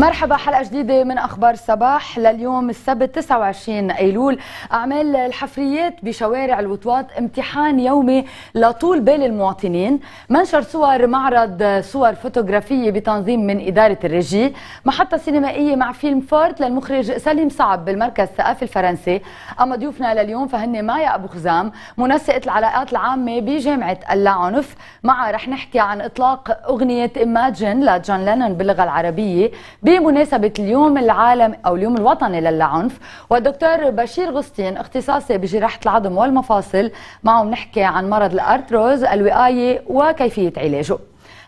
مرحبا حلقة جديدة من أخبار الصباح لليوم السبت 29 أيلول أعمال الحفريات بشوارع الوطواط امتحان يومي لطول بال المواطنين منشر صور معرض صور فوتوغرافية بتنظيم من إدارة الريجي محطة سينمائية مع فيلم فورت للمخرج سليم صعب بالمركز الثقافي الفرنسي أما ضيوفنا لليوم فهن مايا أبو خزام منسقة العلاقات العامة بجامعة اللاعنف معها رح نحكي عن إطلاق أغنية إماجن لجون لينون باللغة العربية بمناسبة اليوم العالم أو اليوم الوطني للعنف والدكتور بشير غسطين اختصاصي بجراحة العظم والمفاصل معه بنحكي عن مرض الأرتروز الوقاية وكيفية علاجه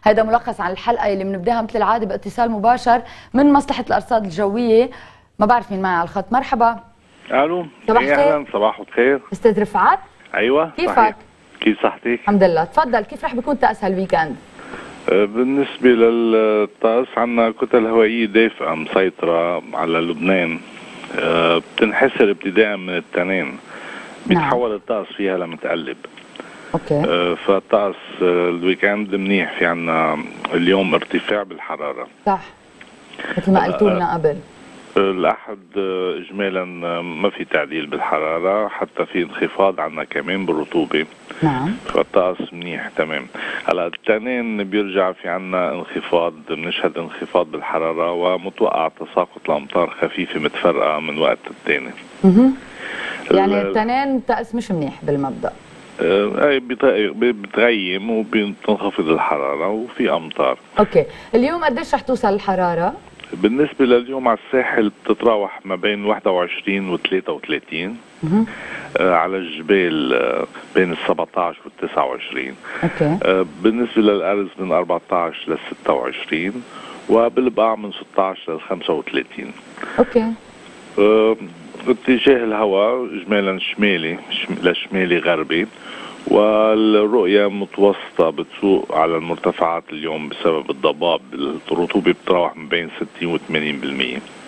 هذا ملخص عن الحلقة اللي بنبداها مثل العادة باتصال مباشر من مصلحة الأرصاد الجوية ما بعرف مين معي على الخط مرحبا الو صباح اهلا صباح الخير استاذ رفعت ايوه كيفك كيف صحتك الحمد لله تفضل كيف رح بيكون تاسهل ويكند بالنسبة للطقس عندنا كتل هوائية دافئة مسيطرة على لبنان آه، بتنحسر ابتداء من التنين نعم. بيتحول الطقس فيها لمتقلب اوكي آه، فالطقس الويكند منيح في عنا اليوم ارتفاع بالحرارة صح مثل ما قلتوا لنا آه، قبل الأحد آه، إجمالا آه، ما في تعديل بالحرارة حتى في انخفاض عنا كمان بالرطوبة نعم فالطقس منيح تمام هلا التنين بيرجع في عنا انخفاض بنشهد انخفاض بالحرارة ومتوقع تساقط الأمطار خفيفة متفرقة من وقت اها يعني التنين طقس مش منيح بالمبدأ آه، اي بتغيم وبتنخفض الحراره وفي امطار اوكي اليوم قديش رح توصل الحراره بالنسبة لليوم على الساحل بتتراوح ما بين 21 و 33 آه على الجبال آه بين ال 17 وال 29 اوكي آه بالنسبة للأرز من 14 لل 26 وبالبقاع من 16 لل 35 اوكي آه، اتجاه الهواء اجمالا شمالي لشمالي غربي والرؤية متوسطة بتسوق على المرتفعات اليوم بسبب الضباب الرطوبة بتراوح من بين 60 و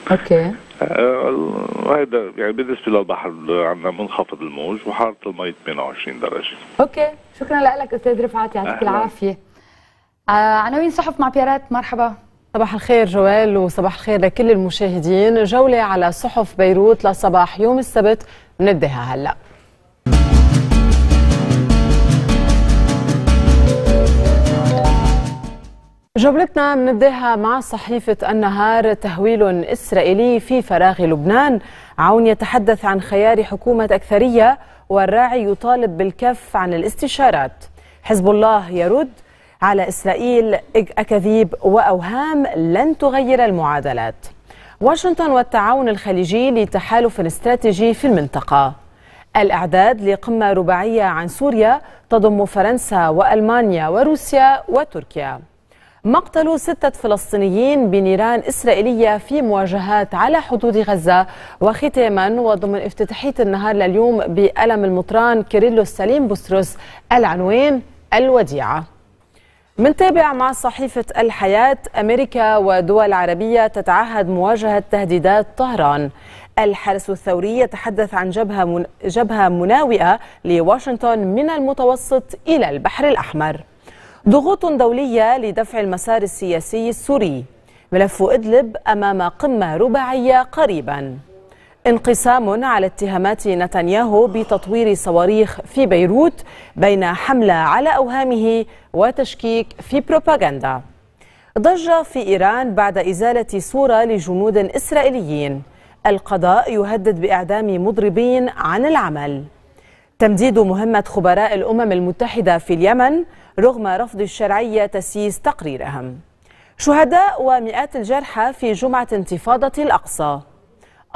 80% اوكي آه، هيدا يعني بالنسبة للبحر عندنا منخفض الموج وحارة المي 28 درجة اوكي شكرا لك استاذ رفعت يعطيك العافية آه عناوين صحف مع بيارات مرحبا صباح الخير جوال وصباح الخير لكل المشاهدين جولة على صحف بيروت لصباح يوم السبت نبدأها هلأ جولتنا بنبداها مع صحيفة النهار تهويل إسرائيلي في فراغ لبنان عون يتحدث عن خيار حكومة أكثرية والراعي يطالب بالكف عن الاستشارات حزب الله يرد على إسرائيل أكاذيب وأوهام لن تغير المعادلات واشنطن والتعاون الخليجي لتحالف استراتيجي في المنطقة الإعداد لقمة رباعية عن سوريا تضم فرنسا وألمانيا وروسيا وتركيا مقتل ستة فلسطينيين بنيران إسرائيلية في مواجهات على حدود غزة وختاما وضمن افتتاحية النهار لليوم بألم المطران كيريلو السليم بستروس العنوان الوديعة منتابع مع صحيفة الحياة أمريكا ودول عربية تتعهد مواجهة تهديدات طهران الحرس الثوري يتحدث عن جبهة, من جبهة مناوئة لواشنطن من المتوسط إلى البحر الأحمر ضغوط دولية لدفع المسار السياسي السوري ملف إدلب أمام قمة رباعية قريبا انقسام على اتهامات نتنياهو بتطوير صواريخ في بيروت بين حملة على أوهامه وتشكيك في بروباغندا ضجة في إيران بعد إزالة صورة لجنود إسرائيليين القضاء يهدد بإعدام مضربين عن العمل تمديد مهمة خبراء الأمم المتحدة في اليمن رغم رفض الشرعية تسييس تقريرهم شهداء ومئات الجرحى في جمعة انتفاضة الأقصى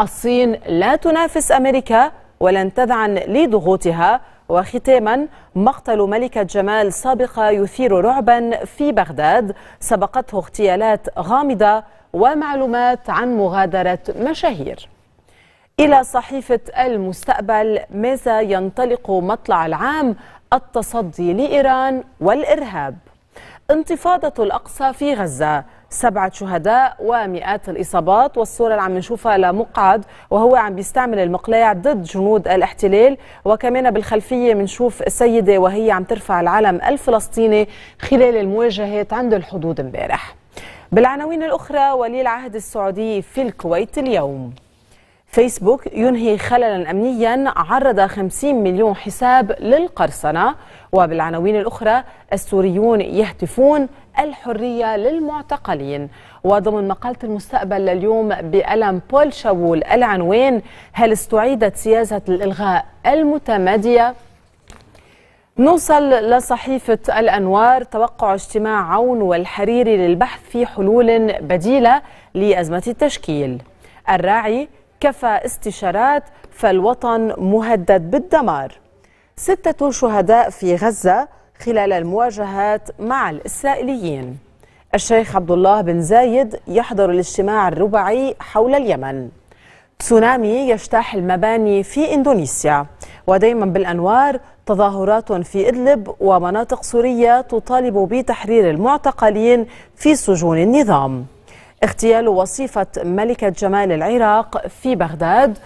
الصين لا تنافس أمريكا ولن تذعن لضغوطها وختاما مقتل ملكة جمال سابقة يثير رعبا في بغداد سبقته اغتيالات غامضة ومعلومات عن مغادرة مشاهير إلى صحيفة المستقبل ماذا ينطلق مطلع العام التصدي لإيران والإرهاب انتفاضة الأقصى في غزة سبعة شهداء ومئات الإصابات والصورة اللي عم نشوفها لمقعد وهو عم بيستعمل المقلاع ضد جنود الاحتلال وكمان بالخلفية بنشوف السيدة وهي عم ترفع العلم الفلسطيني خلال المواجهات عند الحدود امبارح بالعناوين الأخرى ولي العهد السعودي في الكويت اليوم فيسبوك ينهي خللا أمنيا عرض 50 مليون حساب للقرصنة وبالعناوين الأخرى السوريون يهتفون الحرية للمعتقلين وضمن مقالة المستقبل لليوم بألم بول شاول العنوان هل استعيدت سياسة الإلغاء المتمادية نوصل لصحيفة الأنوار توقع اجتماع عون والحريري للبحث في حلول بديلة لأزمة التشكيل الراعي كفى استشارات فالوطن مهدد بالدمار ستة شهداء في غزة خلال المواجهات مع الإسرائيليين الشيخ عبد الله بن زايد يحضر الاجتماع الرباعي حول اليمن تسونامي يجتاح المباني في إندونيسيا ودايما بالأنوار تظاهرات في إدلب ومناطق سورية تطالب بتحرير المعتقلين في سجون النظام اغتيال وصيفة ملكة جمال العراق في بغداد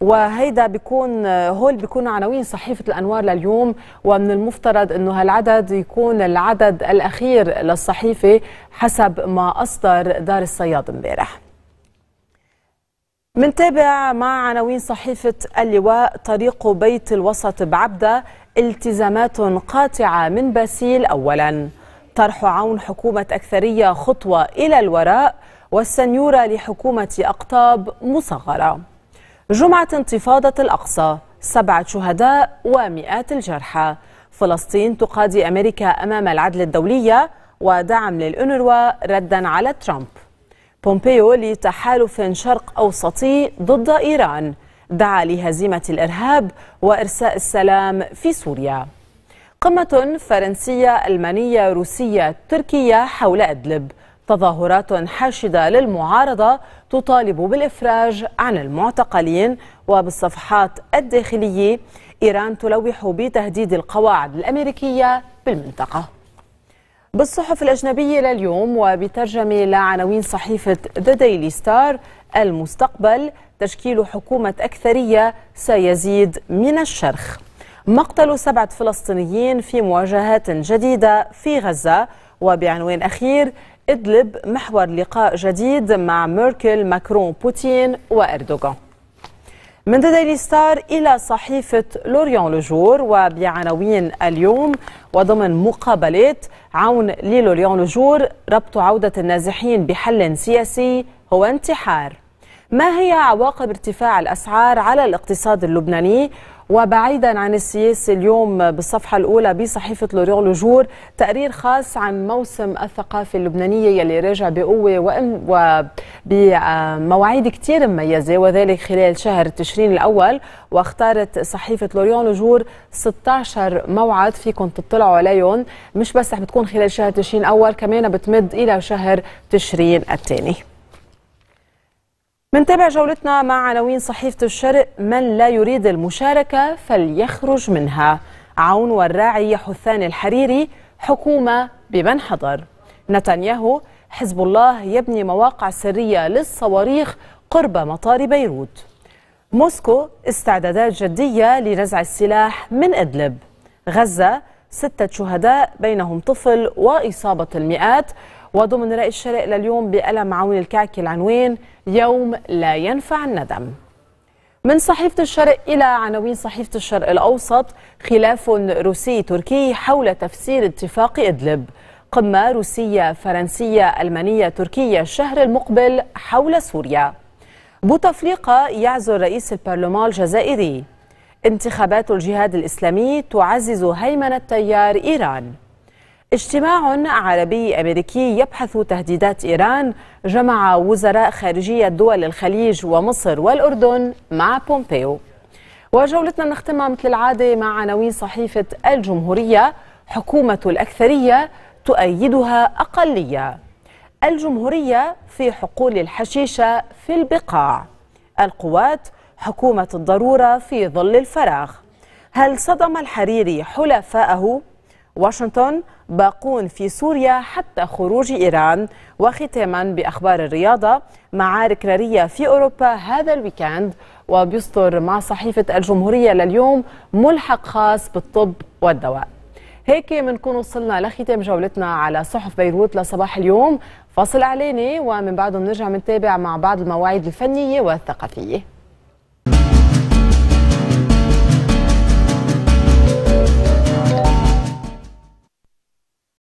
وهيدا بيكون هول بيكون عناوين صحيفة الأنوار لليوم ومن المفترض أنه هالعدد يكون العدد الأخير للصحيفة حسب ما أصدر دار الصياد امبارح منتابع مع عناوين صحيفة اللواء طريق بيت الوسط بعبدة التزامات قاطعة من باسيل أولا طرح عون حكومة أكثرية خطوة إلى الوراء والسنيورة لحكومة أقطاب مصغرة جمعة انتفاضة الأقصى سبعة شهداء ومئات الجرحى فلسطين تقاضي أمريكا أمام العدل الدولية ودعم للأونروا ردا على ترامب بومبيو لتحالف شرق أوسطي ضد إيران دعا لهزيمة الإرهاب وإرساء السلام في سوريا قمة فرنسية ألمانية روسية تركية حول أدلب تظاهرات حاشدة للمعارضة تطالب بالإفراج عن المعتقلين وبالصفحات الداخلية إيران تلوح بتهديد القواعد الأمريكية بالمنطقة بالصحف الأجنبية لليوم وبترجمة لعناوين صحيفة ذا ديلي ستار المستقبل تشكيل حكومة أكثرية سيزيد من الشرخ مقتل سبعة فلسطينيين في مواجهات جديدة في غزة وبعنوان أخير إدلب محور لقاء جديد مع ميركل ماكرون بوتين وإردوغان من ديلي ستار إلى صحيفة لوريون لجور وبعناوين اليوم وضمن مقابلات عون للوريون لجور ربط عودة النازحين بحل سياسي هو انتحار ما هي عواقب ارتفاع الأسعار على الاقتصاد اللبناني وبعيدا عن السياسة اليوم بالصفحة الأولى بصحيفة لوريون لجور تقرير خاص عن موسم الثقافة اللبنانية يلي راجع بقوة وبمواعيد كتير مميزة وذلك خلال شهر تشرين الأول واختارت صحيفة لوريون لجور 16 موعد فيكم تطلعوا عليهم مش بس رح بتكون خلال شهر تشرين الأول كمان بتمد إلى شهر تشرين الثاني منتابع جولتنا مع عناوين صحيفة الشرق من لا يريد المشاركة فليخرج منها عون والراعي حثان الحريري حكومة بمن حضر نتنياهو حزب الله يبني مواقع سرية للصواريخ قرب مطار بيروت موسكو استعدادات جدية لنزع السلاح من إدلب غزة ستة شهداء بينهم طفل وإصابة المئات وضمن رأي الشرق لليوم بقلم عون الكعكي العنوان يوم لا ينفع الندم من صحيفة الشرق إلى عناوين صحيفة الشرق الأوسط خلاف روسي تركي حول تفسير اتفاق إدلب قمة روسية فرنسية ألمانية تركية الشهر المقبل حول سوريا بوتفليقة يعزل رئيس البرلمان الجزائري انتخابات الجهاد الإسلامي تعزز هيمنة تيار إيران اجتماع عربي أمريكي يبحث تهديدات إيران جمع وزراء خارجية دول الخليج ومصر والأردن مع بومبيو وجولتنا نختمها مثل العادة مع عناوين صحيفة الجمهورية حكومة الأكثرية تؤيدها أقلية الجمهورية في حقول الحشيشة في البقاع القوات حكومة الضرورة في ظل الفراغ هل صدم الحريري حلفائه واشنطن باقون في سوريا حتى خروج إيران وختاما بأخبار الرياضة معارك نارية في أوروبا هذا الويكند وبيصدر مع صحيفة الجمهورية لليوم ملحق خاص بالطب والدواء هيك بنكون وصلنا لختام جولتنا على صحف بيروت لصباح اليوم فصل اعلاني ومن بعده بنرجع بنتابع مع بعض المواعيد الفنيه والثقافيه